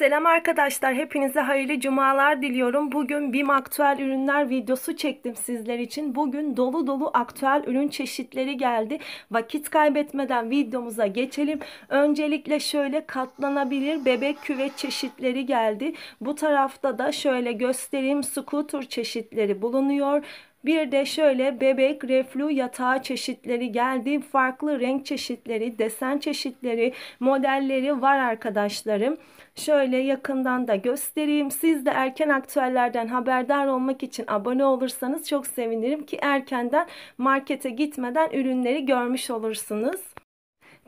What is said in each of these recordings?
Selam arkadaşlar, hepinize hayırlı cumalar diliyorum. Bugün BİM aktüel ürünler videosu çektim sizler için. Bugün dolu dolu aktüel ürün çeşitleri geldi. Vakit kaybetmeden videomuza geçelim. Öncelikle şöyle katlanabilir bebek küvet çeşitleri geldi. Bu tarafta da şöyle göstereyim scooter çeşitleri bulunuyor. Bir de şöyle bebek reflü yatağı çeşitleri geldi. Farklı renk çeşitleri, desen çeşitleri, modelleri var arkadaşlarım. Şöyle yakından da göstereyim. Siz de erken aktüellerden haberdar olmak için abone olursanız çok sevinirim ki erkenden markete gitmeden ürünleri görmüş olursunuz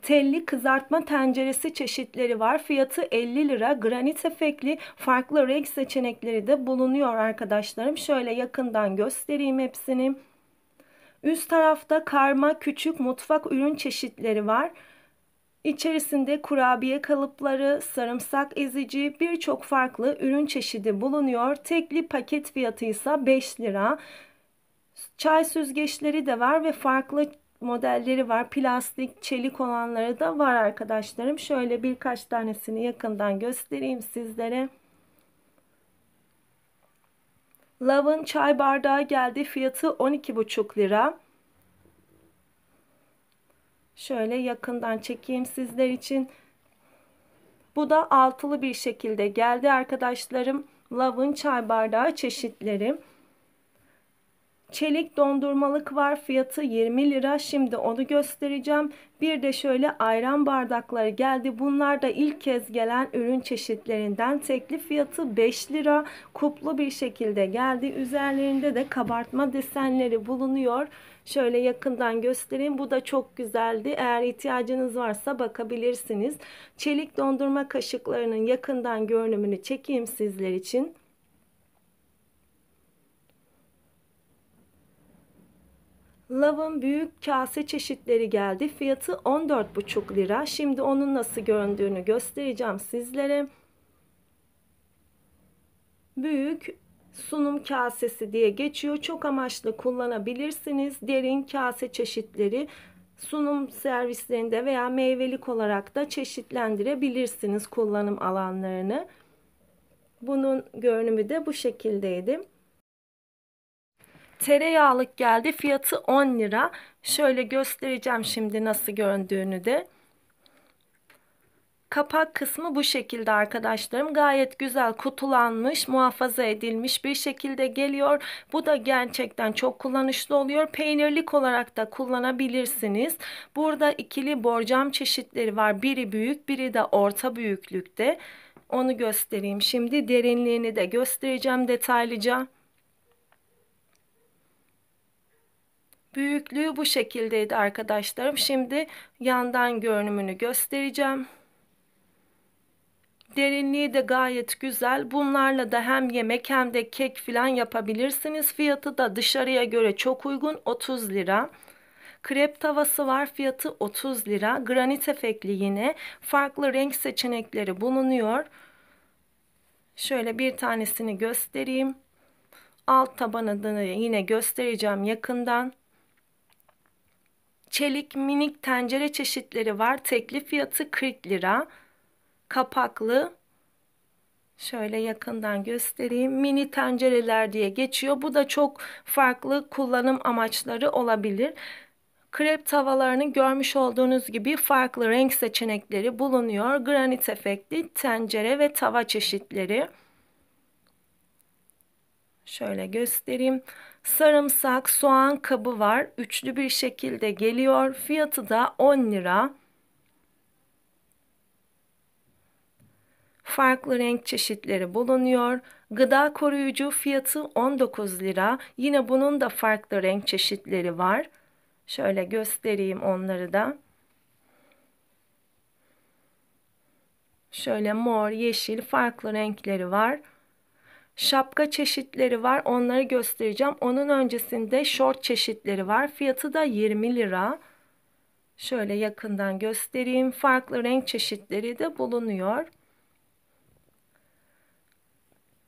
telli kızartma tenceresi çeşitleri var. Fiyatı 50 lira. Granit efekli farklı renk seçenekleri de bulunuyor arkadaşlarım. Şöyle yakından göstereyim hepsini. Üst tarafta karma küçük mutfak ürün çeşitleri var. İçerisinde kurabiye kalıpları, sarımsak ezici, birçok farklı ürün çeşidi bulunuyor. Tekli paket fiyatı ise 5 lira. Çay süzgeçleri de var ve farklı modelleri var. Plastik, çelik olanları da var arkadaşlarım. Şöyle birkaç tanesini yakından göstereyim sizlere. Love'ın çay bardağı geldi. Fiyatı 12,5 lira. Şöyle yakından çekeyim sizler için. Bu da altılı bir şekilde geldi arkadaşlarım. Love'ın çay bardağı çeşitleri. Çelik dondurmalık var fiyatı 20 lira. Şimdi onu göstereceğim. Bir de şöyle ayran bardakları geldi. Bunlar da ilk kez gelen ürün çeşitlerinden. Teklif fiyatı 5 lira. Kuplu bir şekilde geldi. Üzerlerinde de kabartma desenleri bulunuyor. Şöyle yakından göstereyim. Bu da çok güzeldi. Eğer ihtiyacınız varsa bakabilirsiniz. Çelik dondurma kaşıklarının yakından görünümünü çekeyim sizler için. Love'ın büyük kase çeşitleri geldi. Fiyatı 14,5 lira. Şimdi onun nasıl göründüğünü göstereceğim sizlere. Büyük sunum kasesi diye geçiyor. Çok amaçlı kullanabilirsiniz. Derin kase çeşitleri sunum servislerinde veya meyvelik olarak da çeşitlendirebilirsiniz kullanım alanlarını. Bunun görünümü de bu şekildeydi tereyağlık geldi. Fiyatı 10 lira. Şöyle göstereceğim şimdi nasıl göründüğünü de. Kapak kısmı bu şekilde arkadaşlarım. Gayet güzel kutulanmış, muhafaza edilmiş bir şekilde geliyor. Bu da gerçekten çok kullanışlı oluyor. Peynirlik olarak da kullanabilirsiniz. Burada ikili borcam çeşitleri var. Biri büyük, biri de orta büyüklükte. Onu göstereyim. Şimdi derinliğini de göstereceğim detaylıca. Büyüklüğü bu şekildeydi arkadaşlarım. Şimdi yandan görünümünü göstereceğim. Derinliği de gayet güzel. Bunlarla da hem yemek hem de kek filan yapabilirsiniz. Fiyatı da dışarıya göre çok uygun 30 lira. Krep tavası var fiyatı 30 lira. Granit efekli yine. Farklı renk seçenekleri bulunuyor. Şöyle bir tanesini göstereyim. Alt tabanını yine göstereceğim yakından çelik minik tencere çeşitleri var. Tekli fiyatı 40 lira. Kapaklı Şöyle yakından göstereyim. Mini tencereler diye geçiyor. Bu da çok farklı kullanım amaçları olabilir. Krep tavalarının görmüş olduğunuz gibi farklı renk seçenekleri bulunuyor. Granit efektli tencere ve tava çeşitleri. Şöyle göstereyim. Sarımsak, soğan kabı var. Üçlü bir şekilde geliyor. Fiyatı da 10 lira. Farklı renk çeşitleri bulunuyor. Gıda koruyucu fiyatı 19 lira. Yine bunun da farklı renk çeşitleri var. Şöyle göstereyim onları da. Şöyle mor, yeşil farklı renkleri var. Şapka çeşitleri var. Onları göstereceğim. Onun öncesinde şort çeşitleri var. Fiyatı da 20 lira. Şöyle yakından göstereyim. Farklı renk çeşitleri de bulunuyor.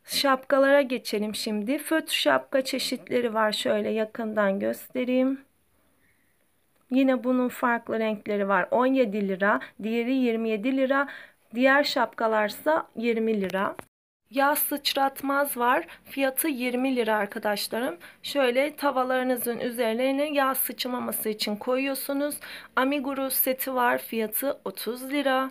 Şapkalara geçelim şimdi. Fötr şapka çeşitleri var. Şöyle yakından göstereyim. Yine bunun farklı renkleri var. 17 lira, diğeri 27 lira, diğer şapkalarsa 20 lira. Yağ sıçratmaz var. Fiyatı 20 lira arkadaşlarım. Şöyle tavalarınızın üzerlerine yağ sıçmaması için koyuyorsunuz. Amiguru seti var. Fiyatı 30 lira.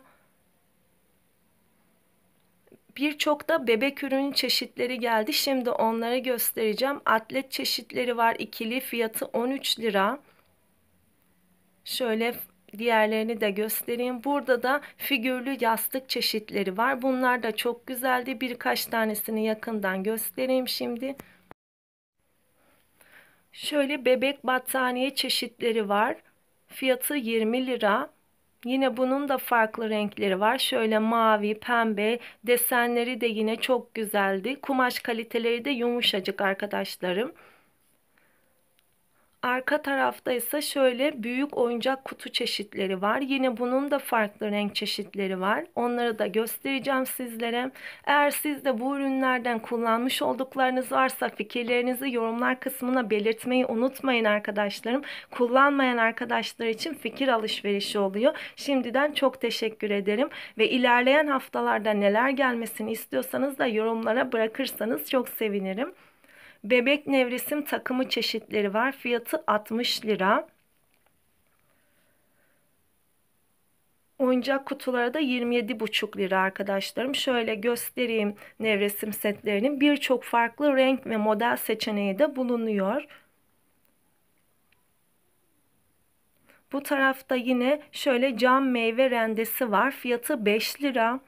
Birçok da bebek ürün çeşitleri geldi. Şimdi onları göstereceğim. Atlet çeşitleri var. ikili, fiyatı 13 lira. Şöyle diğerlerini de göstereyim. Burada da figürlü yastık çeşitleri var. Bunlar da çok güzeldi. Birkaç tanesini yakından göstereyim şimdi. Şöyle bebek battaniye çeşitleri var. Fiyatı 20 lira. Yine bunun da farklı renkleri var. Şöyle mavi, pembe desenleri de yine çok güzeldi. Kumaş kaliteleri de yumuşacık arkadaşlarım. Arka tarafta ise şöyle büyük oyuncak kutu çeşitleri var. Yine bunun da farklı renk çeşitleri var. Onları da göstereceğim sizlere. Eğer siz de bu ürünlerden kullanmış olduklarınız varsa fikirlerinizi yorumlar kısmına belirtmeyi unutmayın arkadaşlarım. Kullanmayan arkadaşlar için fikir alışverişi oluyor. Şimdiden çok teşekkür ederim ve ilerleyen haftalarda neler gelmesini istiyorsanız da yorumlara bırakırsanız çok sevinirim. Bebek nevresim takımı çeşitleri var. Fiyatı 60 lira. Oyuncak kutuları da 27,5 lira arkadaşlarım. Şöyle göstereyim nevresim setlerinin birçok farklı renk ve model seçeneği de bulunuyor. Bu tarafta yine şöyle cam meyve rendesi var. Fiyatı 5 lira.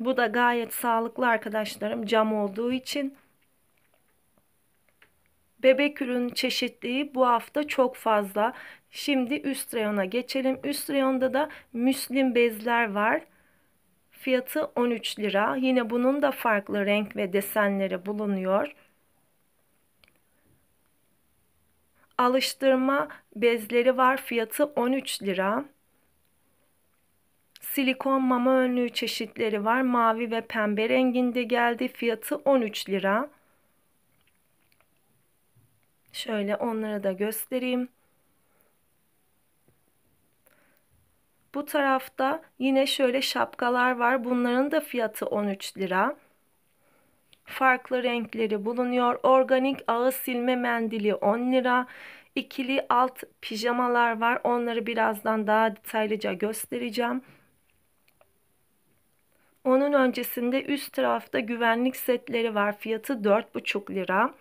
Bu da gayet sağlıklı arkadaşlarım cam olduğu için. Bebek ürün çeşitliği bu hafta çok fazla. Şimdi üst reyona geçelim. Üst reyonda da müslim bezler var. Fiyatı 13 lira. Yine bunun da farklı renk ve desenleri bulunuyor. Alıştırma bezleri var. Fiyatı 13 lira. Silikon mama önlüğü çeşitleri var. Mavi ve pembe renginde geldi. Fiyatı 13 lira. Şöyle onlara da göstereyim. Bu tarafta yine şöyle şapkalar var. Bunların da fiyatı 13 lira. Farklı renkleri bulunuyor. Organik ağız silme mendili 10 lira. İkili alt pijamalar var. Onları birazdan daha detaylıca göstereceğim. Onun öncesinde üst tarafta güvenlik setleri var. Fiyatı 4,5 lira.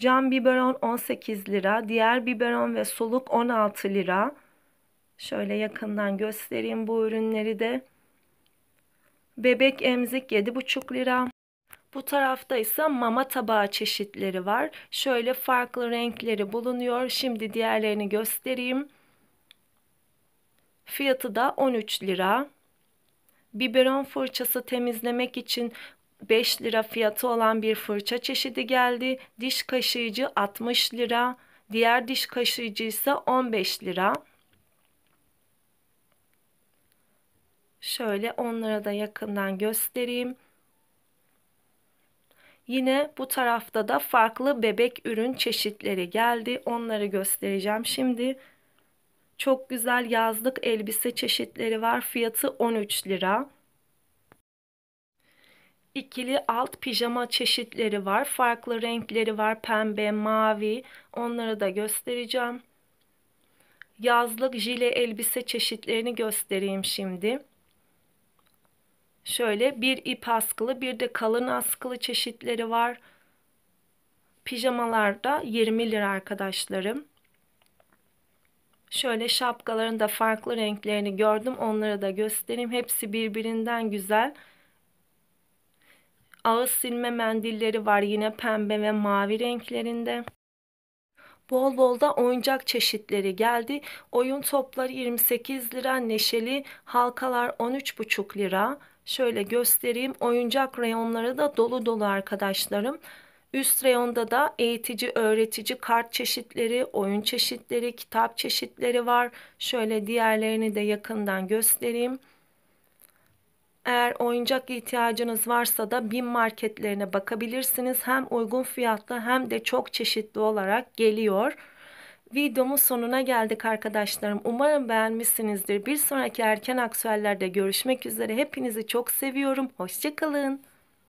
Cam biberon 18 lira. Diğer biberon ve soluk 16 lira. Şöyle yakından göstereyim bu ürünleri de. Bebek emzik 7,5 lira. Bu tarafta ise mama tabağı çeşitleri var. Şöyle farklı renkleri bulunuyor. Şimdi diğerlerini göstereyim. Fiyatı da 13 lira. Biberon fırçası temizlemek için 5 lira fiyatı olan bir fırça çeşidi geldi. Diş kaşıyıcı 60 lira. Diğer diş kaşıyıcı ise 15 lira. Şöyle onlara da yakından göstereyim. Yine bu tarafta da farklı bebek ürün çeşitleri geldi. Onları göstereceğim şimdi. Çok güzel yazlık elbise çeşitleri var. Fiyatı 13 lira. İkili alt pijama çeşitleri var. Farklı renkleri var. Pembe, mavi. Onları da göstereceğim. Yazlık jile elbise çeşitlerini göstereyim şimdi. Şöyle bir ip askılı bir de kalın askılı çeşitleri var. Pijamalarda 20 lira arkadaşlarım. Şöyle şapkaların da farklı renklerini gördüm. Onları da göstereyim. Hepsi birbirinden güzel. Ağız silme mendilleri var yine pembe ve mavi renklerinde. Bol bol da oyuncak çeşitleri geldi. Oyun topları 28 lira, neşeli halkalar 13,5 lira. Şöyle göstereyim. Oyuncak reyonları da dolu dolu arkadaşlarım. Üst reyonda da eğitici, öğretici kart çeşitleri, oyun çeşitleri, kitap çeşitleri var. Şöyle diğerlerini de yakından göstereyim. Eğer oyuncak ihtiyacınız varsa da bin marketlerine bakabilirsiniz. Hem uygun fiyatta hem de çok çeşitli olarak geliyor. Videomun sonuna geldik arkadaşlarım. Umarım beğenmişsinizdir. Bir sonraki erken aksiyonlarda görüşmek üzere. Hepinizi çok seviyorum. Hoşçakalın.